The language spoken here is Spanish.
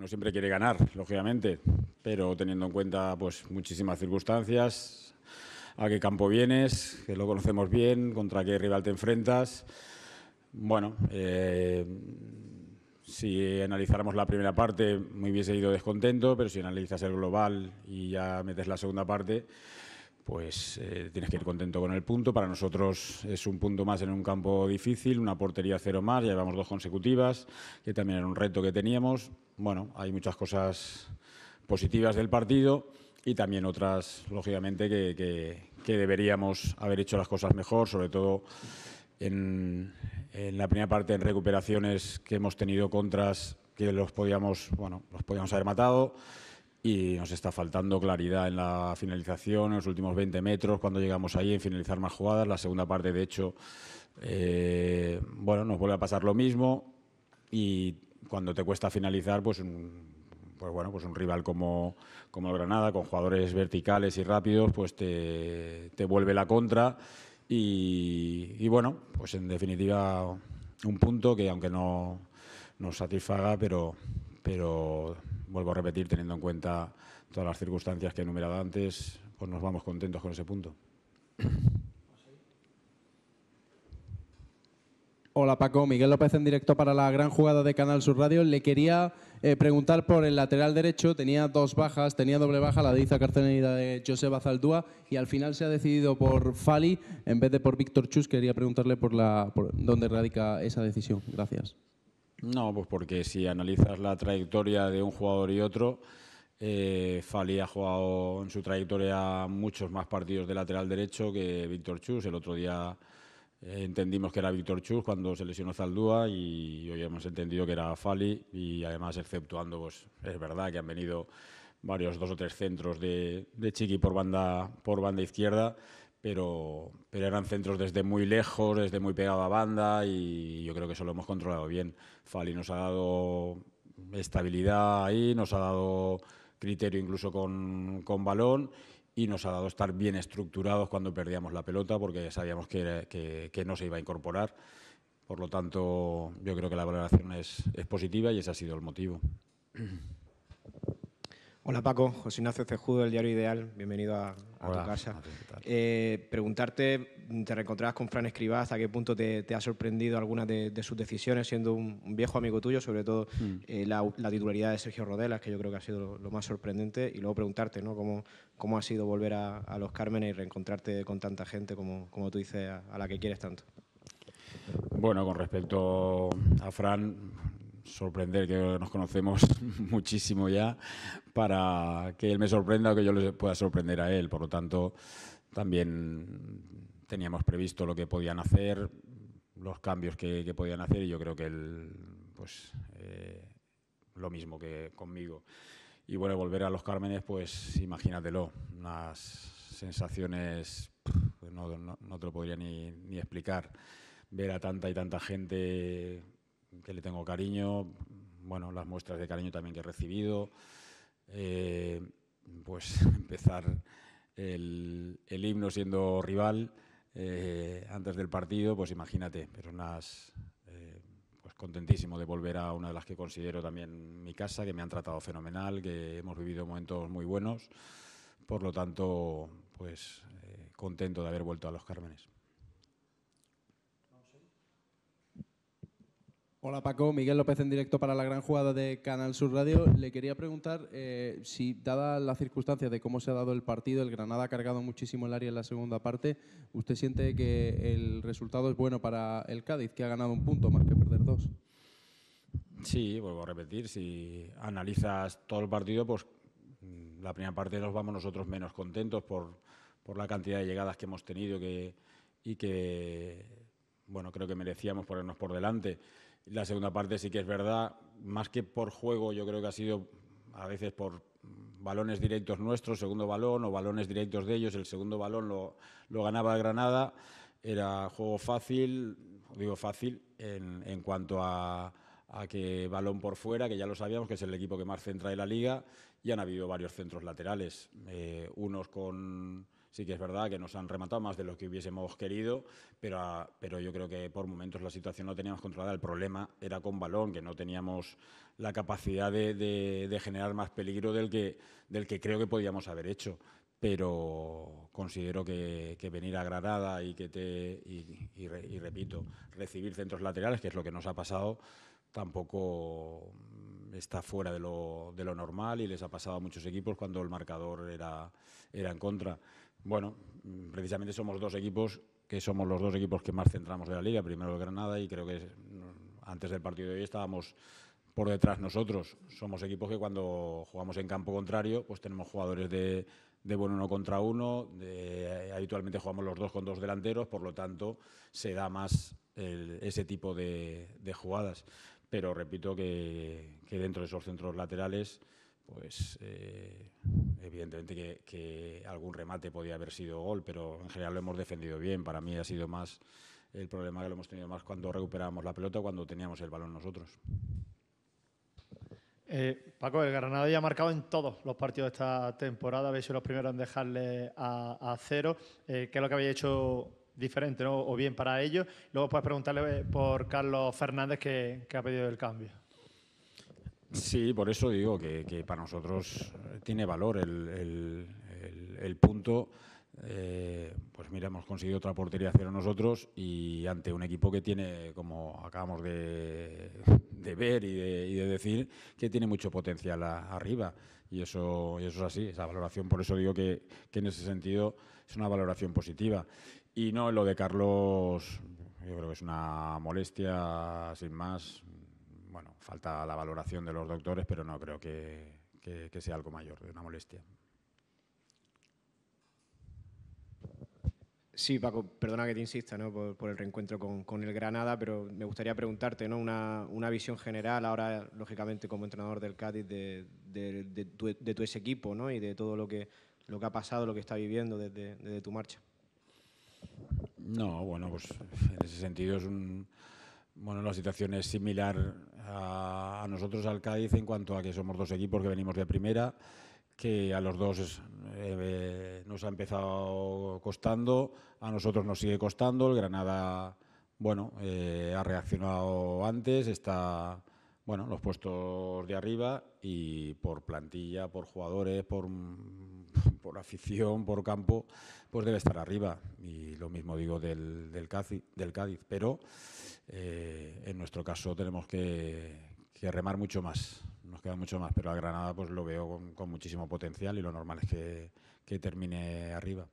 No siempre quiere ganar, lógicamente, pero teniendo en cuenta pues, muchísimas circunstancias, a qué campo vienes, que lo conocemos bien, contra qué rival te enfrentas. Bueno, eh, si analizáramos la primera parte, me hubiese ido descontento, pero si analizas el global y ya metes la segunda parte, pues eh, tienes que ir contento con el punto. Para nosotros es un punto más en un campo difícil, una portería cero más, ya llevamos dos consecutivas, que también era un reto que teníamos. Bueno, hay muchas cosas positivas del partido y también otras, lógicamente, que, deberíamos haber hecho las cosas mejor, sobre todo en, la primera parte en recuperaciones que hemos tenido contras que los podíamos, bueno, los podíamos haber matado y nos está faltando claridad en la finalización, en los últimos 20 metros, cuando llegamos ahí, en finalizar más jugadas. La segunda parte, de hecho, eh, bueno, nos vuelve a pasar lo mismo y cuando te cuesta finalizar, pues un, pues bueno, pues un rival como, como Granada, con jugadores verticales y rápidos, pues te, te vuelve la contra y, bueno, pues en definitiva un punto que aunque no nos satisfaga, pero, pero vuelvo a repetir, teniendo en cuenta todas las circunstancias que he enumerado antes, pues nos vamos contentos con ese punto. Hola Paco, Miguel López en directo para la gran jugada de Canal Sur Radio. Le quería eh, preguntar por el lateral derecho. Tenía dos bajas, tenía doble baja, la de Iza la de Joseba Zaldúa y al final se ha decidido por Fali en vez de por Víctor Chus. Quería preguntarle por, la, por dónde radica esa decisión. Gracias. No, pues porque si analizas la trayectoria de un jugador y otro, eh, Fali ha jugado en su trayectoria muchos más partidos de lateral derecho que Víctor Chus. El otro día eh, entendimos que era Víctor Chus cuando se lesionó Zaldúa y hoy hemos entendido que era Fali y además exceptuando, pues es verdad que han venido varios dos o tres centros de, de Chiqui por banda, por banda izquierda pero, pero eran centros desde muy lejos, desde muy pegado a banda y yo creo que eso lo hemos controlado bien. Fali nos ha dado estabilidad ahí, nos ha dado criterio incluso con, balón y nos ha dado estar bien estructurados cuando perdíamos la pelota porque sabíamos que, no se iba a incorporar. Por lo tanto, yo creo que la valoración es, es positiva y ese ha sido el motivo. Hola Paco, José Ignacio Cejudo del Diario Ideal, bienvenido a, tu casa. Eh, preguntarte, te reencontrarás con Fran Escribá, ¿hasta qué punto te, ha sorprendido alguna de, sus decisiones, siendo un, viejo amigo tuyo, sobre todo hmm. eh, la, titularidad de Sergio Rodelas, que yo creo que ha sido lo, más sorprendente, y luego preguntarte ¿no? ¿Cómo, cómo ha sido volver a, Los Cármenes y reencontrarte con tanta gente como, como tú dices, a la que quieres tanto? Bueno, con respecto a Fran, sorprender, que nos conocemos muchísimo ya, para que él me sorprenda o que yo le pueda sorprender a él. Por lo tanto, también teníamos previsto lo que podían hacer, los cambios que, podían hacer y yo creo que él, pues, eh, lo mismo que conmigo. Y bueno, volver a los Cármenes, pues imagínatelo, unas sensaciones, no, no te lo podría ni, ni explicar. Ver a tanta y tanta gente que le tengo cariño, bueno, las muestras de cariño también que he recibido, eh, pues empezar el, himno siendo rival eh, antes del partido, pues imagínate, personas eh, pues contentísimo de volver a una de las que considero también mi casa, que me han tratado fenomenal, que hemos vivido momentos muy buenos, por lo tanto, pues eh, contento de haber vuelto a los Cármenes. Hola Paco, Miguel López en directo para la gran jugada de Canal Sur Radio. Le quería preguntar eh, si, dada la circunstancia de cómo se ha dado el partido, el Granada ha cargado muchísimo el área en la segunda parte, ¿usted siente que el resultado es bueno para el Cádiz, que ha ganado un punto más que perder dos? Sí, vuelvo a repetir, si analizas todo el partido, pues mm, la primera parte nos vamos nosotros menos contentos por, por la cantidad de llegadas que hemos tenido y que bueno, creo que merecíamos ponernos por delante. La segunda parte sí que es verdad, más que por juego, yo creo que ha sido a veces por balones directos nuestros, segundo balón, o balones directos de ellos, el segundo balón lo, ganaba Granada, era juego fácil, digo fácil, en, cuanto a, a que balón por fuera, que ya lo sabíamos, que es el equipo que más centra de la liga, y han habido varios centros laterales, eh, unos con Sí que es verdad que nos han rematado más de lo que hubiésemos querido, pero, ah, pero yo creo que por momentos la situación no teníamos controlada. El problema era con balón, que no teníamos la capacidad de, generar más peligro del que, del que creo que podíamos haber hecho pero considero que, venir a Granada y que te repito recibir centros laterales que es lo que nos ha pasado tampoco está fuera de lo, normal y les ha pasado a muchos equipos cuando el marcador era, era en contra bueno, precisamente somos dos equipos que somos los dos equipos que más centramos de la liga. Primero el Granada y creo que antes del partido de hoy estábamos por detrás nosotros. Somos equipos que cuando jugamos en campo contrario, pues tenemos jugadores de, de buen uno contra uno. habitualmente jugamos los dos con dos delanteros, por lo tanto se da más ese tipo de, jugadas. Pero repito que dentro de esos centros laterales pues eh, evidentemente que, algún remate podía haber sido gol, pero en general lo hemos defendido bien. Para mí ha sido más el problema que lo hemos tenido más cuando recuperábamos la pelota o cuando teníamos el balón nosotros. Eh, Paco, el Granada ya ha marcado en todos los partidos de esta temporada, habéis sido los primeros en dejarle a, cero. Eh, ¿Qué es lo que había hecho diferente o bien para ellos? Luego puedes preguntarle por Carlos Fernández que ha pedido el cambio. Sí, por eso digo que, para nosotros eh, tiene valor el, punto. Eh, pues mira, hemos conseguido otra portería cero nosotros y ante un equipo que tiene, como acabamos de, ver y de, decir, que tiene mucho potencial arriba. Y eso, eso es así, esa valoración, por eso digo que, que en ese sentido es una valoración positiva. Y no, lo de Carlos, yo creo que es una molestia, sin más, bueno, falta la valoración de los doctores, pero no creo que, sea algo mayor, de una molestia. Sí, Paco, perdona que te insista ¿no? por, el reencuentro con, el Granada, pero me gustaría preguntarte ¿no? una, una visión general ahora, lógicamente, como entrenador del Cádiz, de, de, tu, de tu, ese equipo ¿no? y de todo lo que, lo que ha pasado, lo que está viviendo desde, desde tu marcha. No, bueno, pues en ese sentido es un... Bueno, la situación es similar a, nosotros, al Cádiz, en cuanto a que somos dos equipos que venimos de primera, que a los dos eh, eh, nos ha empezado costando, a nosotros nos sigue costando, el Granada bueno, eh, ha reaccionado antes, está bueno, los puestos de arriba y por plantilla, por jugadores, por, por afición, por campo, pues debe estar arriba. Y lo mismo digo del, del, Cádiz, del Cádiz, pero eh, en nuestro caso tenemos que, remar mucho más, nos queda mucho más, pero a Granada pues lo veo con, muchísimo potencial y lo normal es que termine arriba.